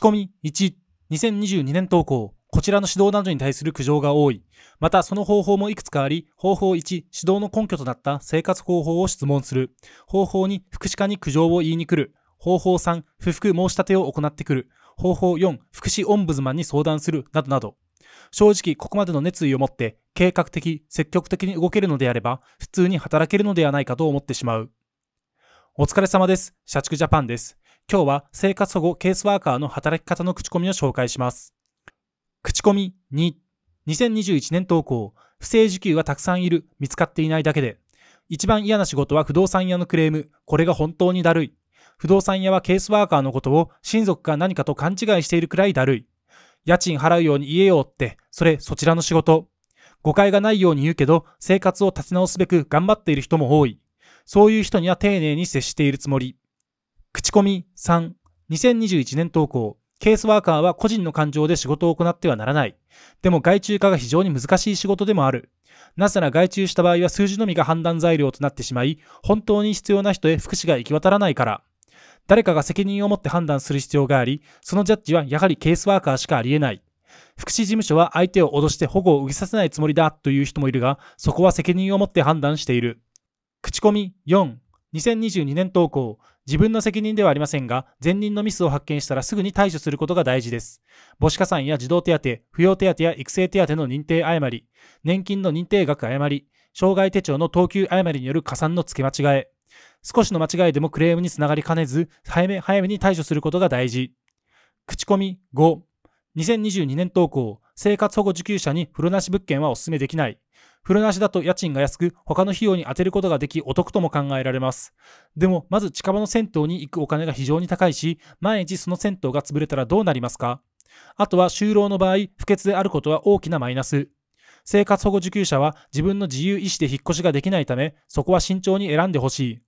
口コミ1、2022年投稿、こちらの指導などに対する苦情が多い。また、その方法もいくつかあり、方法1、指導の根拠となった生活方法を質問する。方法2、福祉課に苦情を言いに来る。方法3、不服申し立てを行ってくる。方法4、福祉オンブズマンに相談する。などなど。正直、ここまでの熱意を持って、計画的、積極的に動けるのであれば、普通に働けるのではないかと思ってしまう。お疲れ様です。社畜ジャパンです。今日は生活保護ケースワーカーの働き方の口コミを紹介します。口コミ2、2021年投稿、不正受給はたくさんいる、見つかっていないだけで。一番嫌な仕事は不動産屋のクレーム、これが本当にだるい。不動産屋はケースワーカーのことを親族が何かと勘違いしているくらいだるい。家賃払うように言えよって、それそちらの仕事。誤解がないように言うけど、生活を立ち直すべく頑張っている人も多い。そういう人には丁寧に接しているつもり。口コミ3、2021年投稿、ケースワーカーは個人の感情で仕事を行ってはならない。でも外注化が非常に難しい仕事でもある。なぜなら外注した場合は数字のみが判断材料となってしまい、本当に必要な人へ福祉が行き渡らないから。誰かが責任を持って判断する必要があり、そのジャッジはやはりケースワーカーしかありえない。福祉事務所は相手を脅して保護を受けさせないつもりだという人もいるが、そこは責任を持って判断している。口コミ4、2022年投稿、自分の責任ではありませんが、前任のミスを発見したらすぐに対処することが大事です。母子加算や児童手当、扶養手当や育成手当の認定誤り、年金の認定額誤り、障害手帳の等級誤りによる加算の付け間違え。少しの間違いでもクレームにつながりかねず、早め早めに対処することが大事。口コミ5。2022年投稿。生活保護受給者に風呂なし物件はお勧めできない。風呂なしだと家賃が安く、他の費用に充てることができ、お得とも考えられます。でも、まず近場の銭湯に行くお金が非常に高いし、毎日その銭湯が潰れたらどうなりますかあとは就労の場合、不潔であることは大きなマイナス。生活保護受給者は自分の自由意思で引っ越しができないため、そこは慎重に選んでほしい。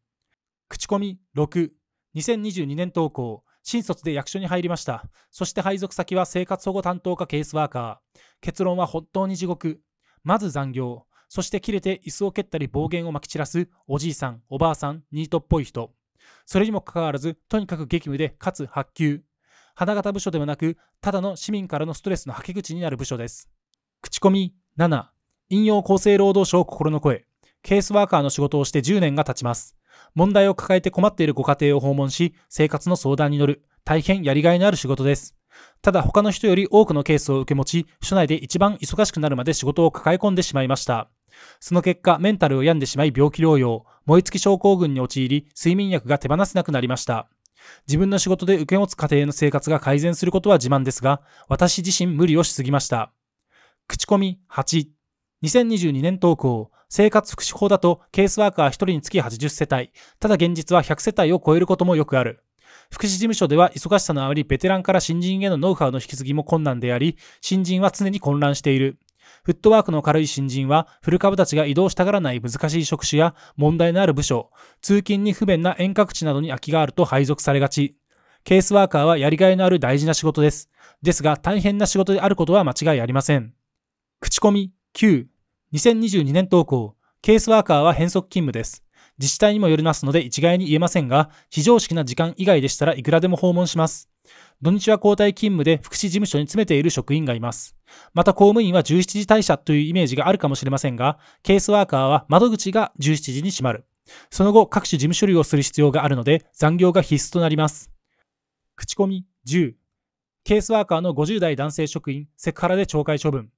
口コミ6、2022年投稿。新卒で役所に入りました。そして配属先は生活保護担当かケースワーカー。結論は本当に地獄。まず残業。そして切れて椅子を蹴ったり暴言をまき散らすおじいさん、おばあさん、ニートっぽい人。それにもかかわらず、とにかく激務で、かつ発給。花形部署ではなく、ただの市民からのストレスの吐き口になる部署です。口コミ7、引用厚生労働省心の声。ケースワーカーの仕事をして10年が経ちます。問題を抱えて困っているご家庭を訪問し、生活の相談に乗る、大変やりがいのある仕事です。ただ他の人より多くのケースを受け持ち、署内で一番忙しくなるまで仕事を抱え込んでしまいました。その結果、メンタルを病んでしまい病気療養、燃え尽き症候群に陥り、睡眠薬が手放せなくなりました。自分の仕事で受け持つ家庭の生活が改善することは自慢ですが、私自身無理をしすぎました。口コミ8、2022年投稿、生活福祉法だとケースワーカー1人につき80世帯、ただ現実は100世帯を超えることもよくある。福祉事務所では忙しさのあまりベテランから新人へのノウハウの引き継ぎも困難であり、新人は常に混乱している。フットワークの軽い新人は、古株たちが移動したがらない難しい職種や問題のある部署、通勤に不便な遠隔地などに空きがあると配属されがち。ケースワーカーはやりがいのある大事な仕事です。ですが、大変な仕事であることは間違いありません。口コミ9 2022年投稿、ケースワーカーは変則勤務です。自治体にもよりますので一概に言えませんが、非常識な時間以外でしたらいくらでも訪問します。土日は交代勤務で福祉事務所に詰めている職員がいます。また公務員は17時退社というイメージがあるかもしれませんが、ケースワーカーは窓口が17時に閉まる。その後、各種事務処理をする必要があるので、残業が必須となります。口コミ10。ケースワーカーの50代男性職員、セクハラで懲戒処分。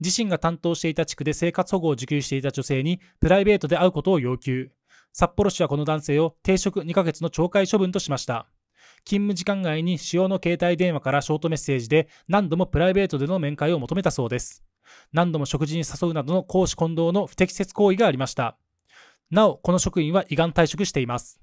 自身が担当していた地区で生活保護を受給していた女性にプライベートで会うことを要求。札幌市はこの男性を停職2ヶ月の懲戒処分としました。勤務時間外に使用の携帯電話からショートメッセージで何度もプライベートでの面会を求めたそうです。何度も食事に誘うなどの公私混同の不適切行為がありました。なお、この職員は依願退職しています。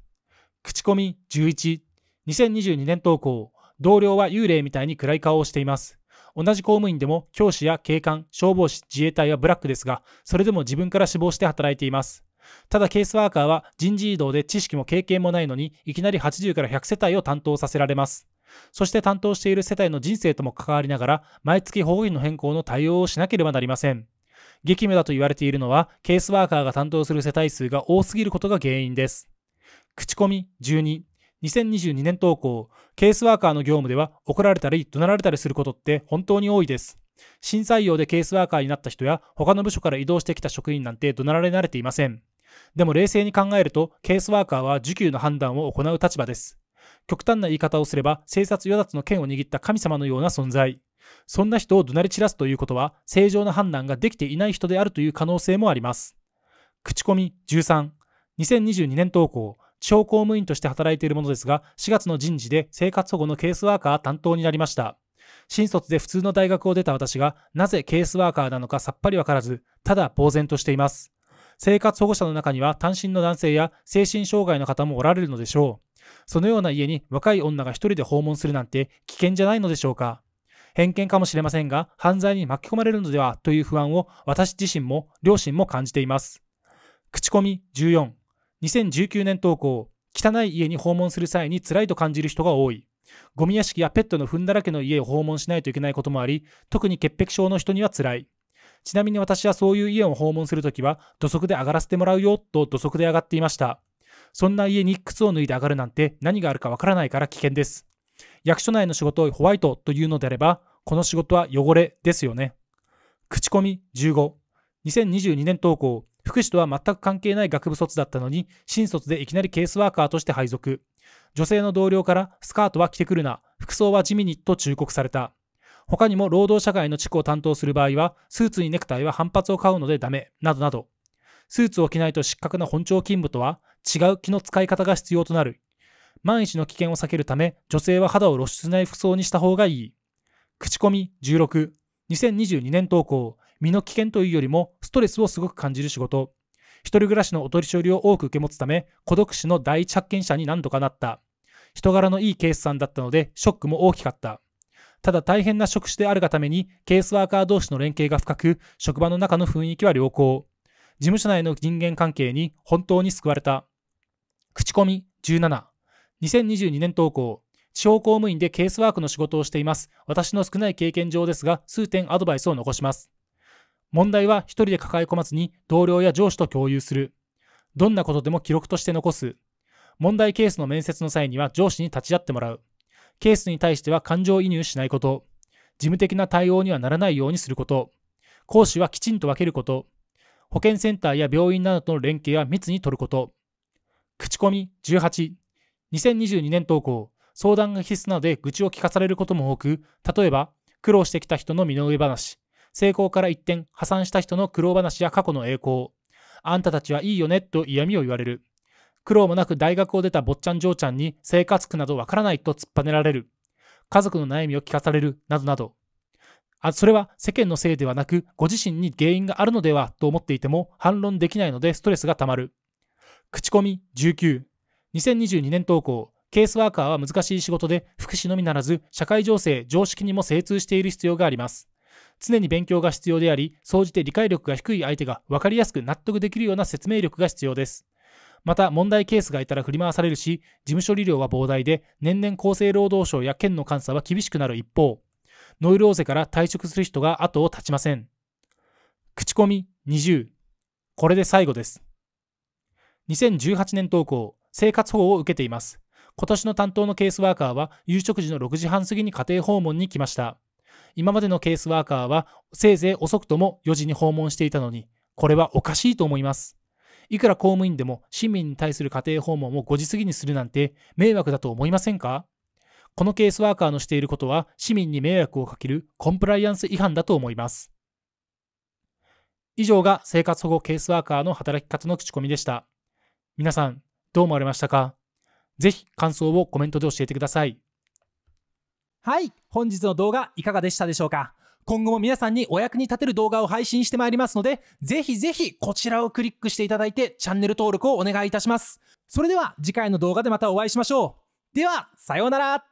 口コミ11、2022年投稿、同僚は幽霊みたいに暗い顔をしています。同じ公務員でも教師や警官、消防士、自衛隊はブラックですが、それでも自分から死亡して働いています。ただケースワーカーは人事異動で知識も経験もないのに、いきなり80から100世帯を担当させられます。そして担当している世帯の人生とも関わりながら、毎月保護員の変更の対応をしなければなりません。激務だと言われているのは、ケースワーカーが担当する世帯数が多すぎることが原因です。口コミ12、2022年投稿、ケースワーカーの業務では怒られたり怒鳴られたりすることって本当に多いです。新採用でケースワーカーになった人や他の部署から移動してきた職員なんて怒鳴られ慣れていません。でも冷静に考えると、ケースワーカーは受給の判断を行う立場です。極端な言い方をすれば、生殺与奪の剣を握った神様のような存在。そんな人を怒鳴り散らすということは、正常な判断ができていない人であるという可能性もあります。口コミ13。2022年投稿。地方公務員として働いているものですが、4月の人事で生活保護のケースワーカー担当になりました。新卒で普通の大学を出た私が、なぜケースワーカーなのかさっぱりわからず、ただ呆然としています。生活保護者の中には単身の男性や精神障害の方もおられるのでしょう。そのような家に若い女が一人で訪問するなんて危険じゃないのでしょうか。偏見かもしれませんが、犯罪に巻き込まれるのではという不安を私自身も両親も感じています。口コミ14 2019年投稿汚い家に訪問する際に辛いと感じる人が多いゴミ屋敷やペットの踏んだらけの家を訪問しないといけないこともあり特に潔癖症の人には辛いちなみに私はそういう家を訪問するときは土足で上がらせてもらうよと土足で上がっていましたそんな家に靴を脱いで上がるなんて何があるかわからないから危険です役所内の仕事をホワイトというのであればこの仕事は汚れですよね口コミ15 2022年投稿福祉とは全く関係ない学部卒だったのに、新卒でいきなりケースワーカーとして配属。女性の同僚から、スカートは着てくるな、服装は地味にと忠告された。他にも労働社会の地区を担当する場合は、スーツにネクタイは反発を買うのでダメ、などなど。スーツを着ないと失格な本庁勤務とは、違う気の使い方が必要となる。万一の危険を避けるため、女性は肌を露出しない服装にした方がいい。口コミ16、2022年投稿、身の危険というよりもストレスをすごく感じる仕事一人暮らしのお取り処りを多く受け持つため孤独死の第一発見者に何度かなった人柄のいいケースさんだったのでショックも大きかったただ大変な職種であるがためにケースワーカー同士の連携が深く職場の中の雰囲気は良好事務所内の人間関係に本当に救われた口コミ172022年投稿地方公務員でケースワークの仕事をしています私の少ない経験上ですが数点アドバイスを残します問題は一人で抱え込まずに同僚や上司と共有する。どんなことでも記録として残す。問題ケースの面接の際には上司に立ち会ってもらう。ケースに対しては感情移入しないこと。事務的な対応にはならないようにすること。講師はきちんと分けること。保健センターや病院などとの連携は密に取ること。口コミ18。2022年投稿。相談が必須なので愚痴を聞かされることも多く、例えば、苦労してきた人の身の上話、成功から一転、破産した人の苦労話や過去の栄光。あんたたちはいいよね、と嫌味を言われる。苦労もなく大学を出た坊ちゃん嬢ちゃんに生活苦などわからないと突っぱねられる。家族の悩みを聞かされる、などなど。あそれは世間のせいではなく、ご自身に原因があるのではと思っていても反論できないのでストレスがたまる。口コミ19。2022年投稿。ケースワーカーは難しい仕事で福祉のみならず社会情勢常識にも精通している必要があります常に勉強が必要であり、総じて理解力が低い相手が分かりやすく納得できるような説明力が必要です。また問題ケースがいたら振り回されるし、事務処理量は膨大で、年々厚生労働省や県の監査は厳しくなる一方、ノイローゼから退職する人が後を絶ちません。口コミ20。これで最後です。2018年投稿、生活保護を受けています。今年の担当のケースワーカーは夕食時の6時半過ぎに家庭訪問に来ました。今までのケースワーカーはせいぜい遅くとも4時に訪問していたのに、これはおかしいと思います。いくら公務員でも市民に対する家庭訪問を5時過ぎにするなんて迷惑だと思いませんかこのケースワーカーのしていることは市民に迷惑をかけるコンプライアンス違反だと思います。以上が生活保護ケースワーカーの働き方の口コミでした。皆さん、どう思われましたかぜひ感想をコメントで教えてください。はい、本日の動画いかがでしたでしょうか今後も皆さんにお役に立てる動画を配信してまいりますので、ぜひぜひこちらをクリックしていただいてチャンネル登録をお願いいたします。それでは次回の動画でまたお会いしましょう。では、さようなら